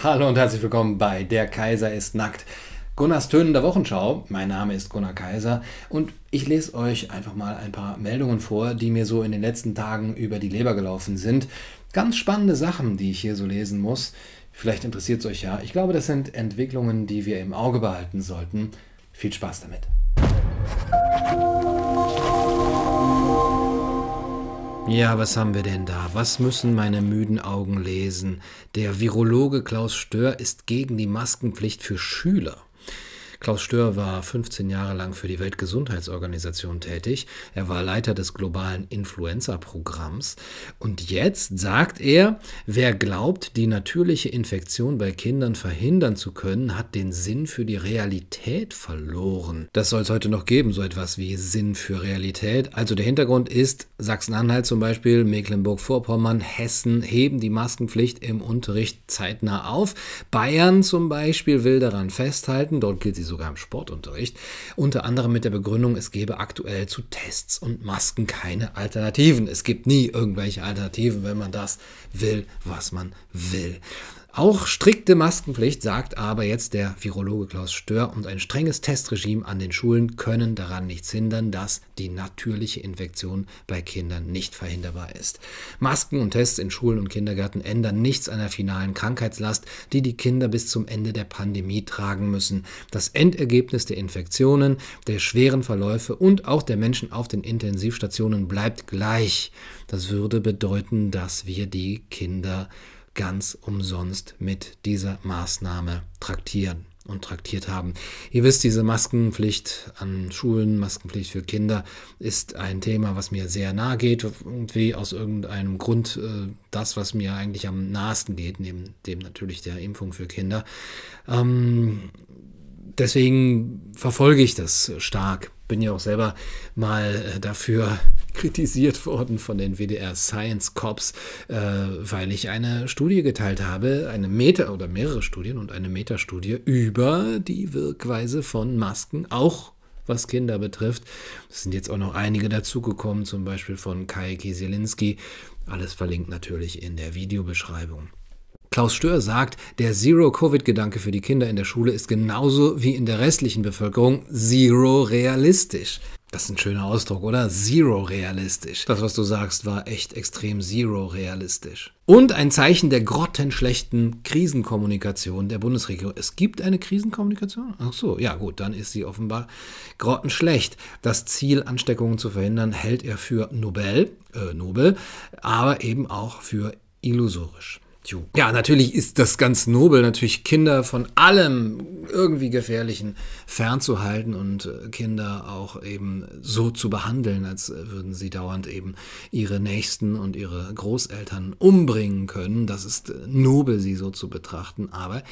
Hallo und herzlich willkommen bei Der Kaiser ist nackt. Gunnars tönender Wochenschau. Mein Name ist Gunnar Kaiser und ich lese euch einfach mal ein paar Meldungen vor, die mir so in den letzten Tagen über die Leber gelaufen sind. Ganz spannende Sachen, die ich hier so lesen muss. Vielleicht interessiert es euch ja. Ich glaube, das sind Entwicklungen, die wir im Auge behalten sollten. Viel Spaß damit. Ja, was haben wir denn da? Was müssen meine müden Augen lesen? Der Virologe Klaus Stör ist gegen die Maskenpflicht für Schüler. Klaus Stör war 15 Jahre lang für die Weltgesundheitsorganisation tätig. Er war Leiter des globalen Influenza-Programms. Und jetzt sagt er, wer glaubt, die natürliche Infektion bei Kindern verhindern zu können, hat den Sinn für die Realität verloren. Das soll es heute noch geben, so etwas wie Sinn für Realität. Also der Hintergrund ist, Sachsen-Anhalt zum Beispiel, Mecklenburg-Vorpommern, Hessen heben die Maskenpflicht im Unterricht zeitnah auf. Bayern zum Beispiel will daran festhalten, dort gilt sie sogar im Sportunterricht, unter anderem mit der Begründung, es gebe aktuell zu Tests und Masken keine Alternativen. Es gibt nie irgendwelche Alternativen, wenn man das will, was man will. Auch strikte Maskenpflicht, sagt aber jetzt der Virologe Klaus Stör, und ein strenges Testregime an den Schulen können daran nichts hindern, dass die natürliche Infektion bei Kindern nicht verhinderbar ist. Masken und Tests in Schulen und Kindergärten ändern nichts an der finalen Krankheitslast, die die Kinder bis zum Ende der Pandemie tragen müssen. Das Endergebnis der Infektionen, der schweren Verläufe und auch der Menschen auf den Intensivstationen bleibt gleich. Das würde bedeuten, dass wir die Kinder ganz umsonst mit dieser Maßnahme traktieren und traktiert haben. Ihr wisst, diese Maskenpflicht an Schulen, Maskenpflicht für Kinder ist ein Thema, was mir sehr nahe geht. Irgendwie aus irgendeinem Grund äh, das, was mir eigentlich am nahesten geht, neben dem natürlich der Impfung für Kinder. Ähm, deswegen verfolge ich das stark. Bin ja auch selber mal äh, dafür kritisiert worden von den WDR Science Cops, äh, weil ich eine Studie geteilt habe, eine Meta- oder mehrere Studien und eine Metastudie über die Wirkweise von Masken, auch was Kinder betrifft. Es sind jetzt auch noch einige dazugekommen, zum Beispiel von Kai Kieselinski. Alles verlinkt natürlich in der Videobeschreibung. Klaus Stör sagt, der Zero-Covid-Gedanke für die Kinder in der Schule ist genauso wie in der restlichen Bevölkerung zero realistisch. Das ist ein schöner Ausdruck, oder? Zero realistisch. Das, was du sagst, war echt extrem zero realistisch. Und ein Zeichen der grottenschlechten Krisenkommunikation der Bundesregierung. Es gibt eine Krisenkommunikation? Ach so, ja gut, dann ist sie offenbar grottenschlecht. Das Ziel, Ansteckungen zu verhindern, hält er für Nobel, äh, Nobel, aber eben auch für illusorisch. Ja, natürlich ist das ganz nobel, natürlich Kinder von allem irgendwie Gefährlichen fernzuhalten und äh, Kinder auch eben so zu behandeln, als äh, würden sie dauernd eben ihre Nächsten und ihre Großeltern umbringen können. Das ist äh, nobel, sie so zu betrachten. Aber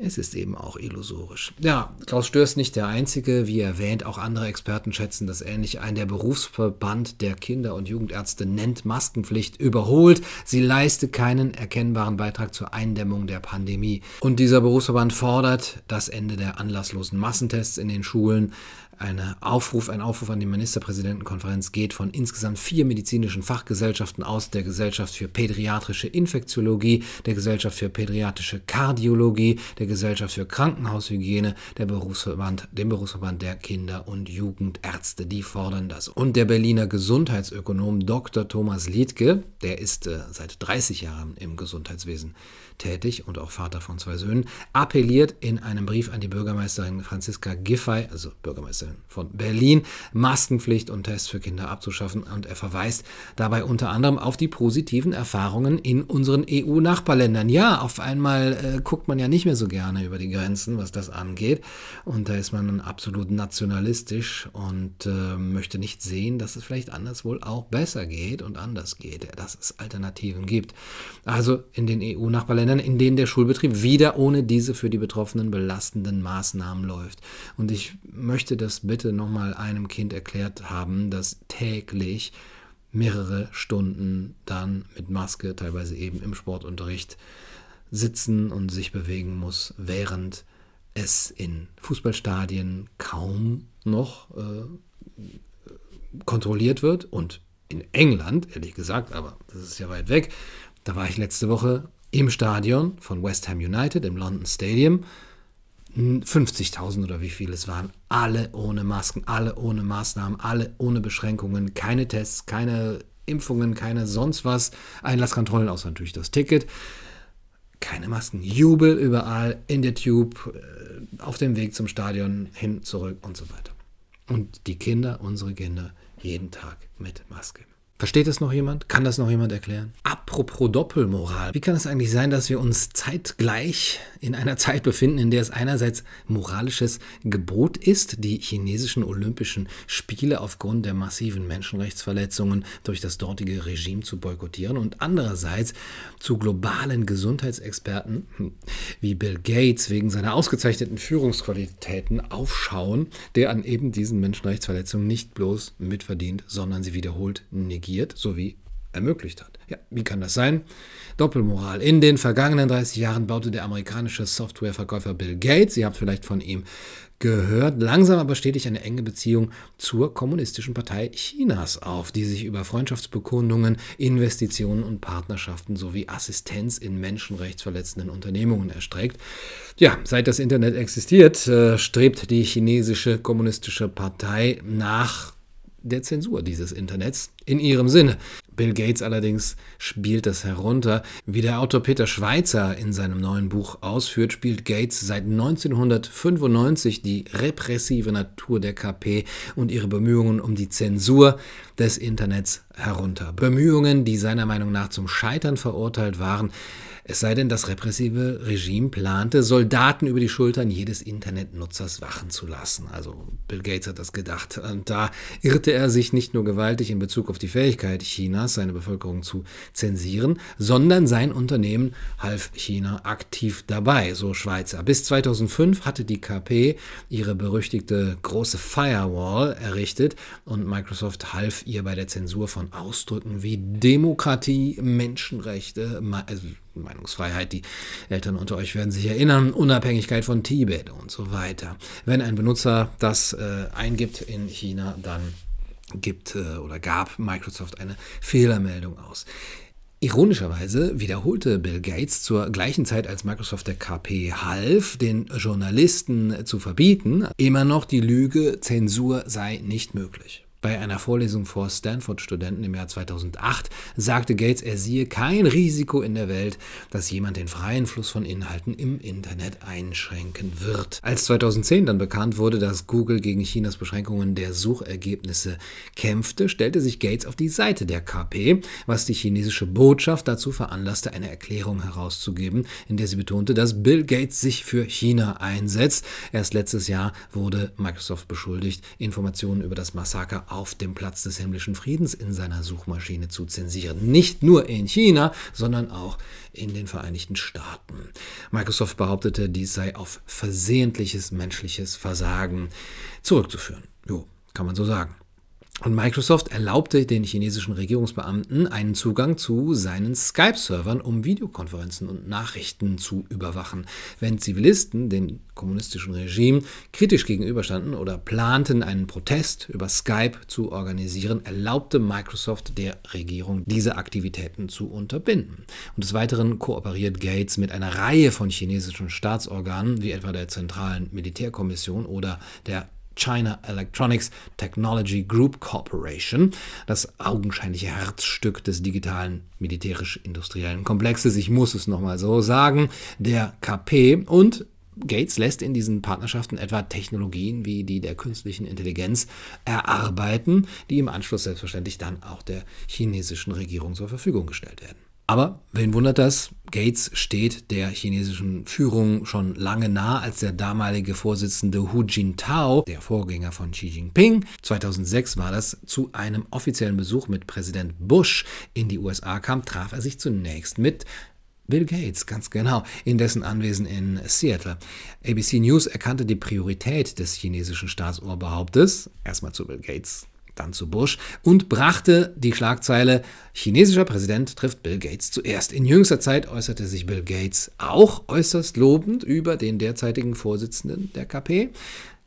es ist eben auch illusorisch. Ja, Klaus Stör ist nicht der Einzige. Wie erwähnt, auch andere Experten schätzen das ähnlich ein. Der Berufsverband der Kinder- und Jugendärzte nennt Maskenpflicht überholt. Sie leiste keinen erkennbaren Beitrag zur Eindämmung der Pandemie. Und dieser Berufsverband fordert das Ende der anlasslosen Massentests in den Schulen eine Aufruf, ein Aufruf an die Ministerpräsidentenkonferenz geht von insgesamt vier medizinischen Fachgesellschaften aus, der Gesellschaft für pädiatrische Infektiologie, der Gesellschaft für pädiatrische Kardiologie, der Gesellschaft für Krankenhaushygiene, der Berufsverband, dem Berufsverband der Kinder- und Jugendärzte. Die fordern das. Und der Berliner Gesundheitsökonom Dr. Thomas Liedke, der ist äh, seit 30 Jahren im Gesundheitswesen tätig und auch Vater von zwei Söhnen, appelliert in einem Brief an die Bürgermeisterin Franziska Giffey, also Bürgermeisterin von Berlin, Maskenpflicht und Tests für Kinder abzuschaffen und er verweist dabei unter anderem auf die positiven Erfahrungen in unseren EU-Nachbarländern. Ja, auf einmal äh, guckt man ja nicht mehr so gerne über die Grenzen, was das angeht und da ist man absolut nationalistisch und äh, möchte nicht sehen, dass es vielleicht anders wohl auch besser geht und anders geht, dass es Alternativen gibt. Also in den EU-Nachbarländern Ländern, in denen der Schulbetrieb wieder ohne diese für die Betroffenen belastenden Maßnahmen läuft. Und ich möchte das bitte nochmal einem Kind erklärt haben, dass täglich mehrere Stunden dann mit Maske, teilweise eben im Sportunterricht, sitzen und sich bewegen muss, während es in Fußballstadien kaum noch äh, kontrolliert wird und in England, ehrlich gesagt, aber das ist ja weit weg. Da war ich letzte Woche im Stadion von West Ham United, im London Stadium, 50.000 oder wie viel es waren, alle ohne Masken, alle ohne Maßnahmen, alle ohne Beschränkungen, keine Tests, keine Impfungen, keine sonst was, Einlasskontrollen, außer natürlich das Ticket, keine Masken, Jubel überall, in der Tube, äh, auf dem Weg zum Stadion, hin, zurück und so weiter. Und die Kinder, unsere Kinder, jeden Tag mit Maske. Versteht das noch jemand? Kann das noch jemand erklären? Apropos Doppelmoral. Wie kann es eigentlich sein, dass wir uns zeitgleich in einer Zeit befinden, in der es einerseits moralisches Gebot ist, die chinesischen Olympischen Spiele aufgrund der massiven Menschenrechtsverletzungen durch das dortige Regime zu boykottieren und andererseits zu globalen Gesundheitsexperten wie Bill Gates wegen seiner ausgezeichneten Führungsqualitäten aufschauen, der an eben diesen Menschenrechtsverletzungen nicht bloß mitverdient, sondern sie wiederholt negiert negiert sowie ermöglicht hat. Ja, wie kann das sein? Doppelmoral. In den vergangenen 30 Jahren baute der amerikanische Softwareverkäufer Bill Gates, ihr habt vielleicht von ihm gehört, langsam aber stetig eine enge Beziehung zur Kommunistischen Partei Chinas auf, die sich über Freundschaftsbekundungen, Investitionen und Partnerschaften sowie Assistenz in menschenrechtsverletzenden Unternehmungen erstreckt. Ja, seit das Internet existiert, äh, strebt die chinesische Kommunistische Partei nach der Zensur dieses Internets in ihrem Sinne. Bill Gates allerdings spielt das herunter. Wie der Autor Peter Schweitzer in seinem neuen Buch ausführt, spielt Gates seit 1995 die repressive Natur der KP und ihre Bemühungen um die Zensur des Internets herunter. Bemühungen, die seiner Meinung nach zum Scheitern verurteilt waren, es sei denn, das repressive Regime plante, Soldaten über die Schultern jedes Internetnutzers wachen zu lassen. Also Bill Gates hat das gedacht. Und da irrte er sich nicht nur gewaltig in Bezug auf die Fähigkeit Chinas, seine Bevölkerung zu zensieren, sondern sein Unternehmen half China aktiv dabei, so Schweizer. Bis 2005 hatte die KP ihre berüchtigte große Firewall errichtet und Microsoft half ihr bei der Zensur von Ausdrücken wie Demokratie, Menschenrechte, also Meinungsfreiheit, die Eltern unter euch werden sich erinnern, Unabhängigkeit von Tibet und so weiter. Wenn ein Benutzer das äh, eingibt in China, dann gibt äh, oder gab Microsoft eine Fehlermeldung aus. Ironischerweise wiederholte Bill Gates zur gleichen Zeit, als Microsoft der KP half, den Journalisten zu verbieten, immer noch die Lüge, Zensur sei nicht möglich. Bei einer Vorlesung vor Stanford-Studenten im Jahr 2008 sagte Gates, er siehe kein Risiko in der Welt, dass jemand den freien Fluss von Inhalten im Internet einschränken wird. Als 2010 dann bekannt wurde, dass Google gegen Chinas Beschränkungen der Suchergebnisse kämpfte, stellte sich Gates auf die Seite der KP, was die chinesische Botschaft dazu veranlasste, eine Erklärung herauszugeben, in der sie betonte, dass Bill Gates sich für China einsetzt. Erst letztes Jahr wurde Microsoft beschuldigt, Informationen über das Massaker auf dem Platz des himmlischen Friedens in seiner Suchmaschine zu zensieren. Nicht nur in China, sondern auch in den Vereinigten Staaten. Microsoft behauptete, dies sei auf versehentliches menschliches Versagen zurückzuführen. Jo, kann man so sagen. Und Microsoft erlaubte den chinesischen Regierungsbeamten einen Zugang zu seinen Skype-Servern, um Videokonferenzen und Nachrichten zu überwachen. Wenn Zivilisten dem kommunistischen Regime kritisch gegenüberstanden oder planten, einen Protest über Skype zu organisieren, erlaubte Microsoft der Regierung, diese Aktivitäten zu unterbinden. Und des Weiteren kooperiert Gates mit einer Reihe von chinesischen Staatsorganen, wie etwa der Zentralen Militärkommission oder der China Electronics Technology Group Corporation, das augenscheinliche Herzstück des digitalen militärisch-industriellen Komplexes. Ich muss es nochmal so sagen, der KP und Gates lässt in diesen Partnerschaften etwa Technologien wie die der künstlichen Intelligenz erarbeiten, die im Anschluss selbstverständlich dann auch der chinesischen Regierung zur Verfügung gestellt werden. Aber wen wundert das? Gates steht der chinesischen Führung schon lange nah, als der damalige Vorsitzende Hu Jintao, der Vorgänger von Xi Jinping, 2006 war das, zu einem offiziellen Besuch mit Präsident Bush in die USA kam, traf er sich zunächst mit Bill Gates, ganz genau, in dessen Anwesen in Seattle. ABC News erkannte die Priorität des chinesischen Staatsoberhauptes, erstmal zu Bill Gates, dann zu Bush und brachte die Schlagzeile Chinesischer Präsident trifft Bill Gates zuerst. In jüngster Zeit äußerte sich Bill Gates auch äußerst lobend über den derzeitigen Vorsitzenden der KP.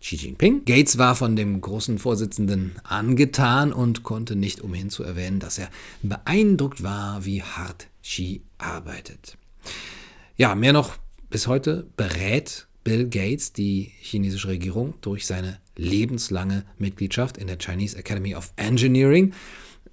Xi Jinping. Gates war von dem großen Vorsitzenden angetan und konnte nicht umhin zu erwähnen, dass er beeindruckt war, wie hart Xi arbeitet. Ja, mehr noch, bis heute berät Bill Gates die chinesische Regierung durch seine lebenslange Mitgliedschaft in der Chinese Academy of Engineering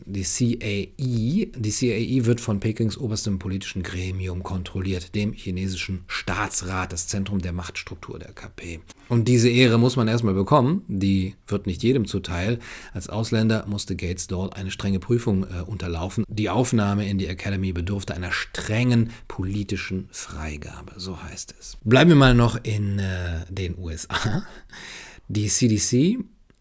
die CAI. E, die CAI e wird von Pekings oberstem politischen Gremium kontrolliert, dem chinesischen Staatsrat, das Zentrum der Machtstruktur der KP. Und diese Ehre muss man erstmal bekommen, die wird nicht jedem zuteil. Als Ausländer musste Gates dort eine strenge Prüfung äh, unterlaufen. Die Aufnahme in die Academy bedurfte einer strengen politischen Freigabe, so heißt es. Bleiben wir mal noch in äh, den USA. Die CDC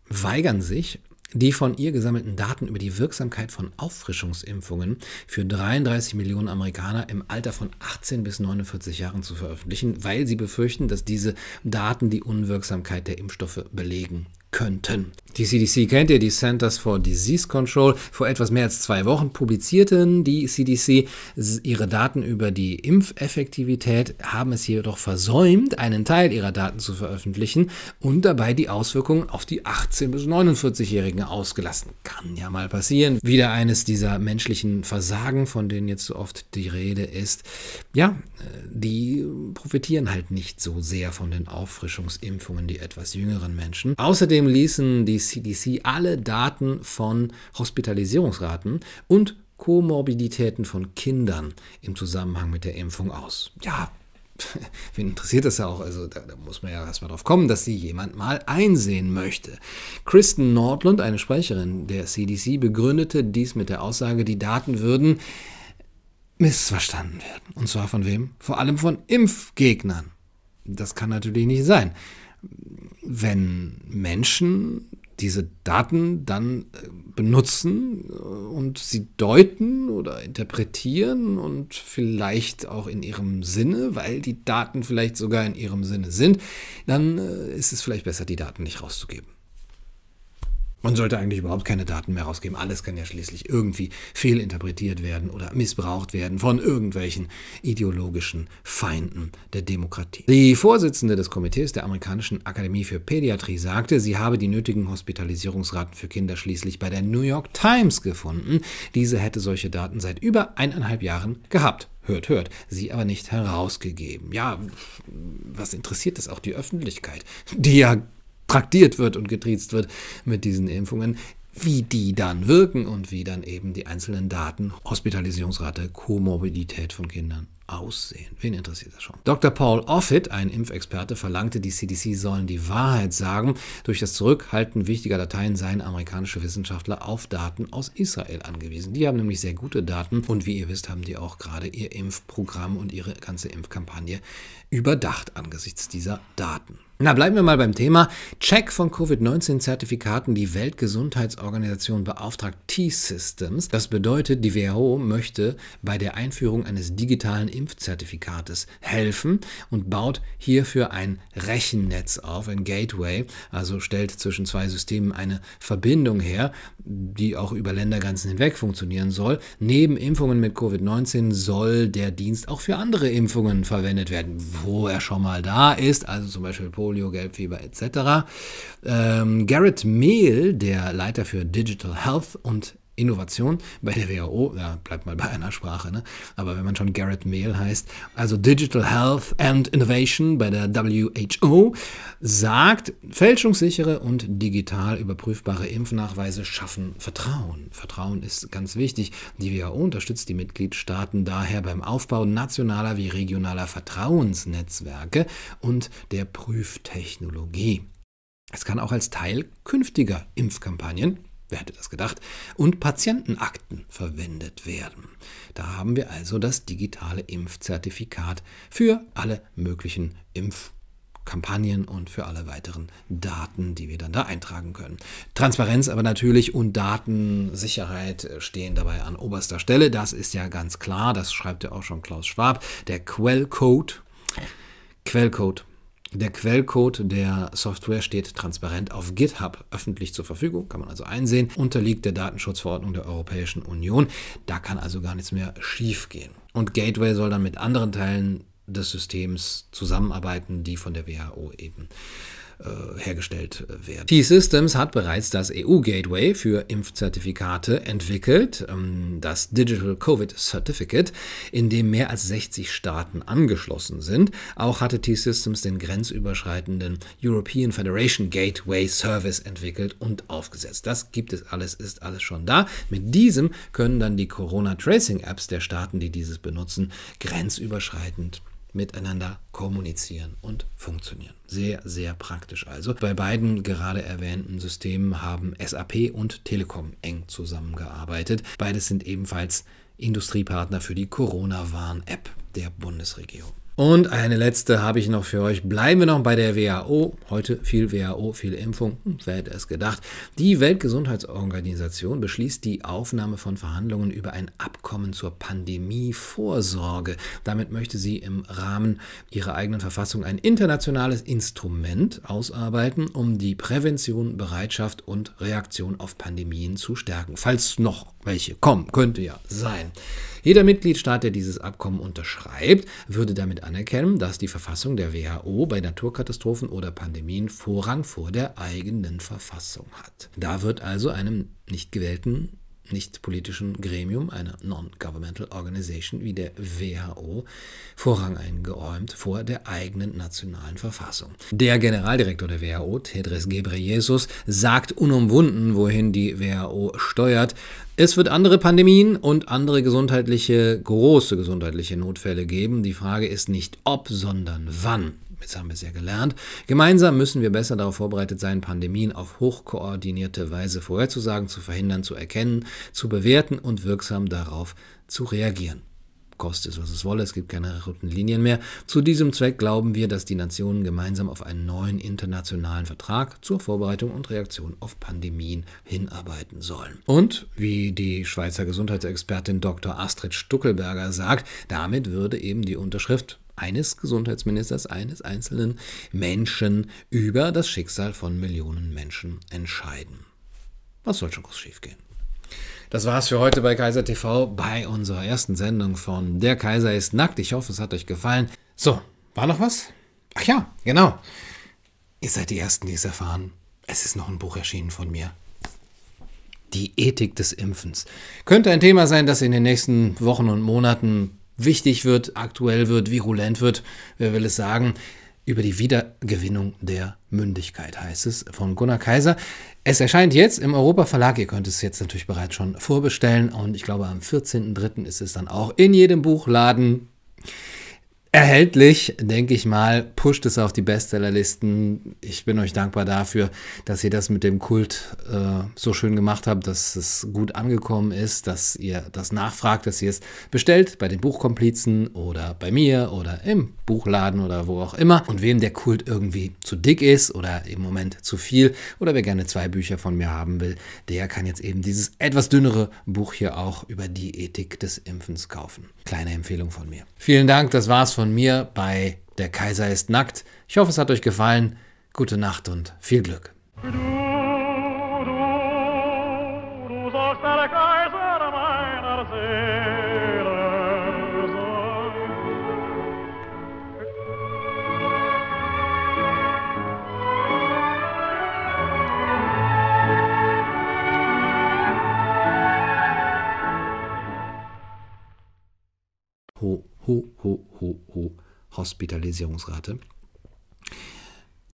weigern sich, die von ihr gesammelten Daten über die Wirksamkeit von Auffrischungsimpfungen für 33 Millionen Amerikaner im Alter von 18 bis 49 Jahren zu veröffentlichen, weil sie befürchten, dass diese Daten die Unwirksamkeit der Impfstoffe belegen könnten. Die CDC kennt ihr, die Centers for Disease Control. Vor etwas mehr als zwei Wochen publizierten die CDC ihre Daten über die Impfeffektivität, haben es jedoch versäumt, einen Teil ihrer Daten zu veröffentlichen und dabei die Auswirkungen auf die 18- bis 49-Jährigen ausgelassen. Kann ja mal passieren. Wieder eines dieser menschlichen Versagen, von denen jetzt so oft die Rede ist. Ja, äh, die profitieren halt nicht so sehr von den Auffrischungsimpfungen, die etwas jüngeren Menschen. Außerdem Außerdem ließen die CDC alle Daten von Hospitalisierungsraten und Komorbiditäten von Kindern im Zusammenhang mit der Impfung aus. Ja, wen interessiert das ja auch? Also da, da muss man ja erstmal drauf kommen, dass sie jemand mal einsehen möchte. Kristen Nordlund, eine Sprecherin der CDC, begründete dies mit der Aussage, die Daten würden missverstanden werden. Und zwar von wem? Vor allem von Impfgegnern. Das kann natürlich nicht sein wenn Menschen diese Daten dann äh, benutzen äh, und sie deuten oder interpretieren und vielleicht auch in ihrem Sinne, weil die Daten vielleicht sogar in ihrem Sinne sind, dann äh, ist es vielleicht besser, die Daten nicht rauszugeben. Man sollte eigentlich überhaupt keine Daten mehr rausgeben. Alles kann ja schließlich irgendwie fehlinterpretiert werden oder missbraucht werden von irgendwelchen ideologischen Feinden der Demokratie. Die Vorsitzende des Komitees der Amerikanischen Akademie für Pädiatrie sagte, sie habe die nötigen Hospitalisierungsraten für Kinder schließlich bei der New York Times gefunden. Diese hätte solche Daten seit über eineinhalb Jahren gehabt hört, hört, sie aber nicht herausgegeben. Ja, was interessiert das auch die Öffentlichkeit, die ja traktiert wird und getriezt wird mit diesen Impfungen, wie die dann wirken und wie dann eben die einzelnen Daten, Hospitalisierungsrate, Komorbidität von Kindern aussehen. Wen interessiert das schon? Dr. Paul Offit, ein Impfexperte, verlangte, die CDC sollen die Wahrheit sagen. Durch das Zurückhalten wichtiger Dateien seien amerikanische Wissenschaftler auf Daten aus Israel angewiesen. Die haben nämlich sehr gute Daten und wie ihr wisst, haben die auch gerade ihr Impfprogramm und ihre ganze Impfkampagne überdacht angesichts dieser Daten. Na, bleiben wir mal beim Thema. Check von Covid-19-Zertifikaten. Die Weltgesundheitsorganisation beauftragt T-Systems. Das bedeutet, die WHO möchte bei der Einführung eines digitalen Impfzertifikates helfen und baut hierfür ein Rechennetz auf, ein Gateway. Also stellt zwischen zwei Systemen eine Verbindung her, die auch über Ländergrenzen hinweg funktionieren soll. Neben Impfungen mit Covid-19 soll der Dienst auch für andere Impfungen verwendet werden, wo er schon mal da ist. Also zum Beispiel Polen. Polio, Gelbfieber etc. Ähm, Garrett Mehl, der Leiter für Digital Health und Innovation bei der WHO, ja, bleibt mal bei einer Sprache, ne? aber wenn man schon Garrett Mail heißt, also Digital Health and Innovation bei der WHO, sagt, fälschungssichere und digital überprüfbare Impfnachweise schaffen Vertrauen. Vertrauen ist ganz wichtig. Die WHO unterstützt die Mitgliedstaaten daher beim Aufbau nationaler wie regionaler Vertrauensnetzwerke und der Prüftechnologie. Es kann auch als Teil künftiger Impfkampagnen Wer hätte das gedacht? Und Patientenakten verwendet werden. Da haben wir also das digitale Impfzertifikat für alle möglichen Impfkampagnen und für alle weiteren Daten, die wir dann da eintragen können. Transparenz aber natürlich und Datensicherheit stehen dabei an oberster Stelle. Das ist ja ganz klar, das schreibt ja auch schon Klaus Schwab. Der Quellcode, Quellcode der Quellcode der Software steht transparent auf GitHub öffentlich zur Verfügung, kann man also einsehen, unterliegt der Datenschutzverordnung der Europäischen Union. Da kann also gar nichts mehr schiefgehen. Und Gateway soll dann mit anderen Teilen des Systems zusammenarbeiten, die von der WHO eben äh, hergestellt äh, werden. T-Systems hat bereits das EU-Gateway für Impfzertifikate entwickelt, ähm, das Digital Covid Certificate, in dem mehr als 60 Staaten angeschlossen sind. Auch hatte T-Systems den grenzüberschreitenden European Federation Gateway Service entwickelt und aufgesetzt. Das gibt es alles, ist alles schon da. Mit diesem können dann die Corona-Tracing-Apps der Staaten, die dieses benutzen, grenzüberschreitend miteinander kommunizieren und funktionieren. Sehr, sehr praktisch also. Bei beiden gerade erwähnten Systemen haben SAP und Telekom eng zusammengearbeitet. Beides sind ebenfalls Industriepartner für die Corona-Warn-App der Bundesregierung. Und eine letzte habe ich noch für euch. Bleiben wir noch bei der WHO. Heute viel WHO, viel Impfung. wer hätte es gedacht? Die Weltgesundheitsorganisation beschließt die Aufnahme von Verhandlungen über ein Abkommen zur Pandemievorsorge. Damit möchte sie im Rahmen ihrer eigenen Verfassung ein internationales Instrument ausarbeiten, um die Prävention, Bereitschaft und Reaktion auf Pandemien zu stärken. Falls noch welche kommen, könnte ja sein. Jeder Mitgliedstaat, der dieses Abkommen unterschreibt, würde damit anerkennen, dass die Verfassung der WHO bei Naturkatastrophen oder Pandemien Vorrang vor der eigenen Verfassung hat. Da wird also einem nicht gewählten nichtpolitischen Gremium einer Non-Governmental Organization wie der WHO Vorrang eingeräumt vor der eigenen nationalen Verfassung. Der Generaldirektor der WHO, Tedros Gebreyesus, sagt unumwunden, wohin die WHO steuert. Es wird andere Pandemien und andere gesundheitliche, große gesundheitliche Notfälle geben. Die Frage ist nicht ob, sondern wann. Das haben wir sehr gelernt. Gemeinsam müssen wir besser darauf vorbereitet sein, Pandemien auf hochkoordinierte Weise vorherzusagen, zu verhindern, zu erkennen, zu bewerten und wirksam darauf zu reagieren. Kostet es, was es wolle, es gibt keine roten Linien mehr. Zu diesem Zweck glauben wir, dass die Nationen gemeinsam auf einen neuen internationalen Vertrag zur Vorbereitung und Reaktion auf Pandemien hinarbeiten sollen. Und, wie die Schweizer Gesundheitsexpertin Dr. Astrid Stuckelberger sagt, damit würde eben die Unterschrift eines Gesundheitsministers, eines einzelnen Menschen über das Schicksal von Millionen Menschen entscheiden. Was soll schon groß schief gehen? Das war's für heute bei Kaiser TV, bei unserer ersten Sendung von Der Kaiser ist nackt. Ich hoffe, es hat euch gefallen. So, war noch was? Ach ja, genau. Ihr seid die Ersten, die es erfahren. Es ist noch ein Buch erschienen von mir. Die Ethik des Impfens. Könnte ein Thema sein, das in den nächsten Wochen und Monaten wichtig wird, aktuell wird, virulent wird, wer will es sagen, über die Wiedergewinnung der Mündigkeit heißt es von Gunnar Kaiser. Es erscheint jetzt im Europa Verlag. Ihr könnt es jetzt natürlich bereits schon vorbestellen und ich glaube am 14.03. ist es dann auch in jedem Buchladen erhältlich, denke ich mal. Pusht es auf die Bestsellerlisten. Ich bin euch dankbar dafür, dass ihr das mit dem Kult äh, so schön gemacht habt, dass es gut angekommen ist, dass ihr das nachfragt, dass ihr es bestellt bei den Buchkomplizen oder bei mir oder im Buchladen oder wo auch immer. Und wem der Kult irgendwie zu dick ist oder im Moment zu viel oder wer gerne zwei Bücher von mir haben will, der kann jetzt eben dieses etwas dünnere Buch hier auch über die Ethik des Impfens kaufen. Kleine Empfehlung von mir. Vielen Dank, das war's von mir bei Der Kaiser ist nackt. Ich hoffe, es hat euch gefallen. Gute Nacht und viel Glück. Hospitalisierungsrate.